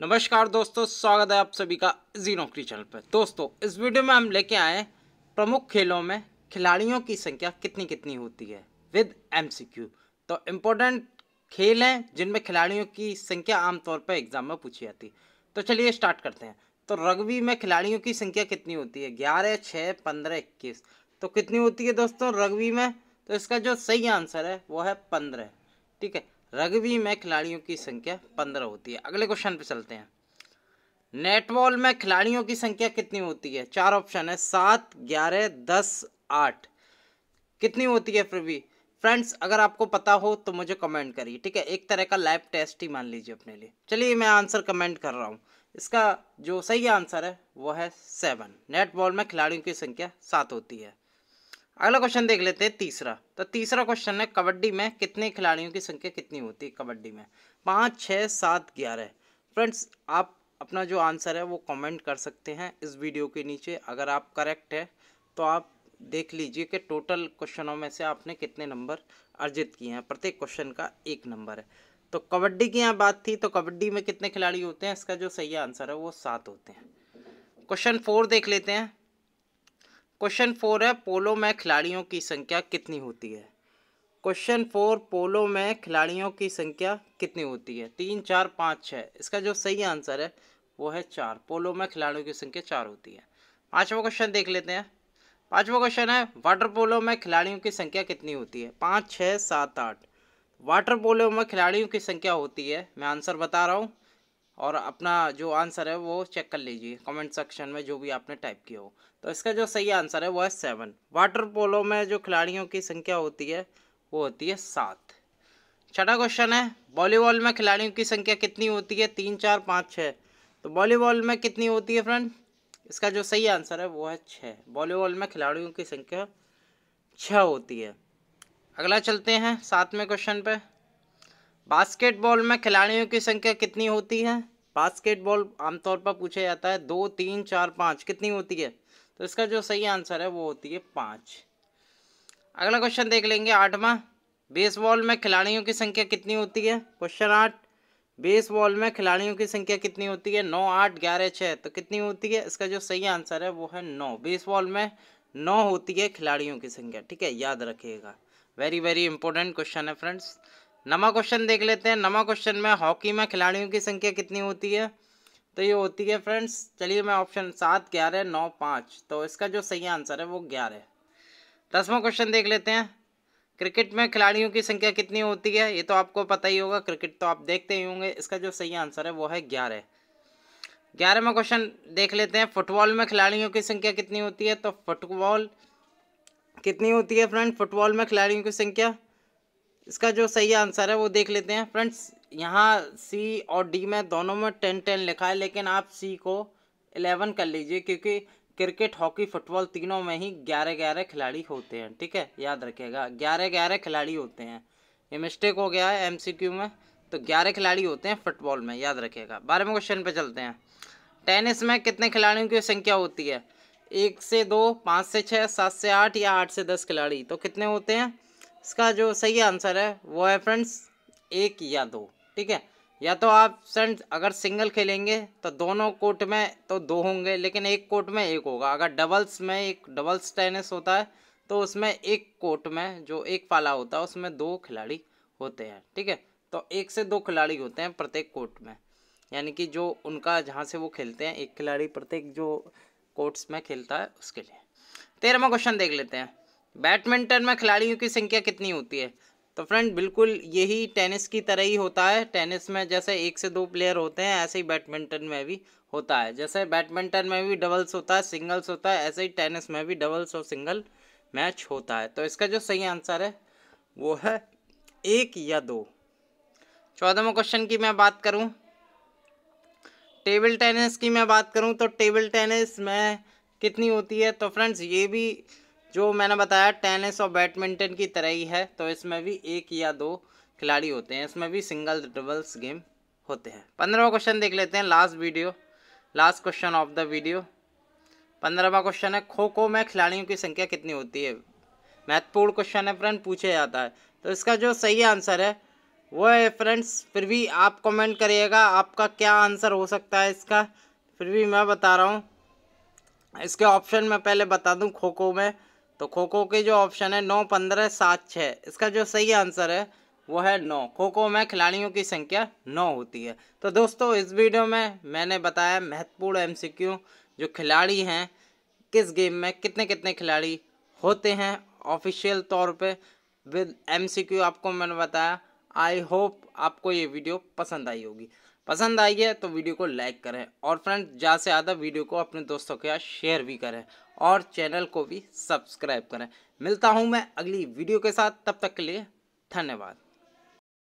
नमस्कार दोस्तों स्वागत है आप सभी का जी नौकरी चैनल पर दोस्तों इस वीडियो में हम लेके आए प्रमुख खेलों में खिलाड़ियों की संख्या कितनी कितनी होती है विद एमसीक्यू तो इम्पोर्टेंट खेल हैं जिनमें खिलाड़ियों की संख्या आमतौर पर एग्जाम में पूछी जाती है तो चलिए स्टार्ट करते हैं तो रग्बी में खिलाड़ियों की संख्या कितनी होती है ग्यारह छः पंद्रह इक्कीस तो कितनी होती है दोस्तों रग्बी में तो इसका जो सही आंसर है वो है पंद्रह ठीक है रग्बी में खिलाड़ियों की संख्या पंद्रह होती है अगले क्वेश्चन पे चलते हैं नेटबॉल में खिलाड़ियों की संख्या कितनी होती है चार ऑप्शन है सात ग्यारह दस आठ कितनी होती है फिर भी फ्रेंड्स अगर आपको पता हो तो मुझे कमेंट करिए ठीक है एक तरह का लाइव टेस्ट ही मान लीजिए अपने लिए चलिए मैं आंसर कमेंट कर रहा हूँ इसका जो सही आंसर है वो है सेवन नेटबॉल में खिलाड़ियों की संख्या सात होती है अगला क्वेश्चन देख लेते हैं तीसरा तो तीसरा क्वेश्चन है कबड्डी में कितने खिलाड़ियों की संख्या कितनी होती है कबड्डी में पाँच छः सात ग्यारह फ्रेंड्स आप अपना जो आंसर है वो कमेंट कर सकते हैं इस वीडियो के नीचे अगर आप करेक्ट है तो आप देख लीजिए कि टोटल क्वेश्चनों में से आपने कितने नंबर अर्जित किए हैं प्रत्येक क्वेश्चन का एक नंबर है तो कबड्डी की यहाँ बात थी तो कबड्डी में कितने खिलाड़ी होते हैं इसका जो सही आंसर है वो सात होते हैं क्वेश्चन फोर देख लेते हैं क्वेश्चन फोर है पोलो में खिलाड़ियों की संख्या कितनी होती है क्वेश्चन फोर पोलो में खिलाड़ियों की संख्या कितनी होती है तीन चार पाँच छः इसका जो सही आंसर है वो है चार पोलो में खिलाड़ियों की संख्या चार होती है पाँचवा क्वेश्चन देख लेते हैं पाँचवा क्वेश्चन है वाटर पोलो में खिलाड़ियों की संख्या कितनी होती है पाँच छः सात आठ वाटर पोलो में खिलाड़ियों की संख्या होती है मैं आंसर बता रहा हूँ और अपना जो आंसर है वो चेक कर लीजिए कमेंट सेक्शन में जो भी आपने टाइप किया हो तो इसका जो सही आंसर है वो है सेवन वाटर पोलो में जो खिलाड़ियों की संख्या होती है वो होती है सात छठा क्वेश्चन है वॉलीबॉल में खिलाड़ियों की संख्या कितनी होती है तीन चार पाँच छः तो वॉलीबॉल में कितनी होती है फ्रेंड इसका जो सही आंसर है वो है छः वॉलीबॉल में खिलाड़ियों की संख्या छः होती है अगला चलते हैं सातवें क्वेश्चन पे बास्केटबॉल में खिलाड़ियों की संख्या कितनी होती है बास्केटबॉल आमतौर पर पूछा जाता है दो तीन चार पाँच कितनी होती है तो इसका जो सही आंसर है वो होती है पाँच अगला क्वेश्चन देख लेंगे आठवां बेसबॉल में खिलाड़ियों की संख्या कितनी होती है क्वेश्चन आठ बेसबॉल में खिलाड़ियों की संख्या कितनी होती है नौ आठ ग्यारह छः तो कितनी होती है इसका जो सही आंसर है वो है नौ बेसबॉल में नौ होती है खिलाड़ियों की संख्या ठीक है याद रखिएगा वेरी वेरी इंपॉर्टेंट क्वेश्चन है फ्रेंड्स नवा क्वेश्चन देख लेते हैं नवा क्वेश्चन में हॉकी में खिलाड़ियों की संख्या कितनी होती है तो ये होती है फ्रेंड्स चलिए मैं ऑप्शन सात ग्यारह नौ पाँच तो इसका जो सही आंसर है वो ग्यारह दसवा क्वेश्चन देख लेते हैं क्रिकेट में खिलाड़ियों की संख्या कितनी होती है ये तो आपको पता ही होगा क्रिकेट तो आप देखते ही होंगे इसका जो सही आंसर है वो है ग्यारह ग्यारहवा क्वेश्चन देख लेते हैं फुटबॉल में खिलाड़ियों की संख्या कितनी होती है तो फुटबॉल कितनी होती है फ्रेंड फुटबॉल में खिलाड़ियों की संख्या इसका जो सही आंसर है वो देख लेते हैं फ्रेंड्स यहाँ सी और डी में दोनों में टेन टेन लिखा है लेकिन आप सी को एलेवन कर लीजिए क्योंकि क्रिकेट हॉकी फुटबॉल तीनों में ही ग्यारह ग्यारह खिलाड़ी होते हैं ठीक है याद रखिएगा ग्यारह ग्यारह खिलाड़ी होते हैं ये मिस्टेक हो गया है एमसीक्यू में तो ग्यारह खिलाड़ी होते हैं फुटबॉल में याद रखिएगा बारहवें क्वेश्चन पे चलते हैं टेनिस में कितने खिलाड़ियों की संख्या होती है एक से दो पाँच से छः सात से आठ या आठ से दस खिलाड़ी तो कितने होते हैं इसका जो सही आंसर है वो है फ्रेंड्स एक या दो ठीक है या तो आप फ्रेंड्स अगर सिंगल खेलेंगे तो दोनों कोर्ट में तो दो होंगे लेकिन एक कोर्ट में एक होगा अगर डबल्स में एक डबल्स टेनिस होता है तो उसमें एक कोर्ट में जो एक पाला होता है उसमें दो खिलाड़ी होते हैं ठीक है तो एक से दो खिलाड़ी होते हैं प्रत्येक कोर्ट में यानी कि जो उनका जहाँ से वो खेलते हैं एक खिलाड़ी प्रत्येक जो कोर्ट्स में खेलता है उसके लिए तेरहवा क्वेश्चन देख लेते हैं बैडमिंटन में खिलाड़ियों की संख्या कितनी होती है तो फ्रेंड बिल्कुल यही टेनिस की तरह ही होता है टेनिस में जैसे एक से दो प्लेयर होते हैं ऐसे ही बैडमिंटन में भी होता है जैसे बैडमिंटन में भी डबल्स होता है सिंगल्स होता है ऐसे ही टेनिस में भी डबल्स और सिंगल मैच होता है तो इसका जो सही आंसर है वो है एक या दो चौदहवा क्वेश्चन की मैं बात करूं टेबल टेनिस की मैं बात करूं तो टेबल टेनिस में कितनी होती है तो फ्रेंड्स ये भी जो मैंने बताया टेनिस और बैडमिंटन की तरह ही है तो इसमें भी एक या दो खिलाड़ी होते हैं इसमें भी सिंगल डबल्स गेम होते हैं पंद्रहवा क्वेश्चन देख लेते हैं last video last question of the video पंद्रहवा क्वेश्चन है खो खो में खिलाड़ियों की संख्या कितनी होती है महत्वपूर्ण क्वेश्चन है फ्रेंड पूछा जाता है तो इसका जो सही आंसर है वो है फ्रेंड्स फिर भी आप कमेंट करिएगा आपका क्या आंसर हो सकता है इसका फिर भी मैं बता रहा हूँ इसके ऑप्शन में पहले बता दूँ खो खो में तो खो खो के जो ऑप्शन है नौ पंद्रह सात छः इसका जो सही आंसर है वो है नौ खो खो में खिलाड़ियों की संख्या नौ होती है तो दोस्तों इस वीडियो में मैंने बताया महत्वपूर्ण एम जो खिलाड़ी हैं किस गेम में कितने कितने खिलाड़ी होते हैं ऑफिशियल तौर पे विद एम आपको मैंने बताया आई होप आपको ये वीडियो पसंद आई होगी पसंद आई है तो वीडियो को लाइक करें और फ्रेंड ज़्यादा से ज़्यादा वीडियो को अपने दोस्तों के साथ शेयर भी करें और चैनल को भी सब्सक्राइब करें मिलता हूँ मैं अगली वीडियो के साथ तब तक के लिए धन्यवाद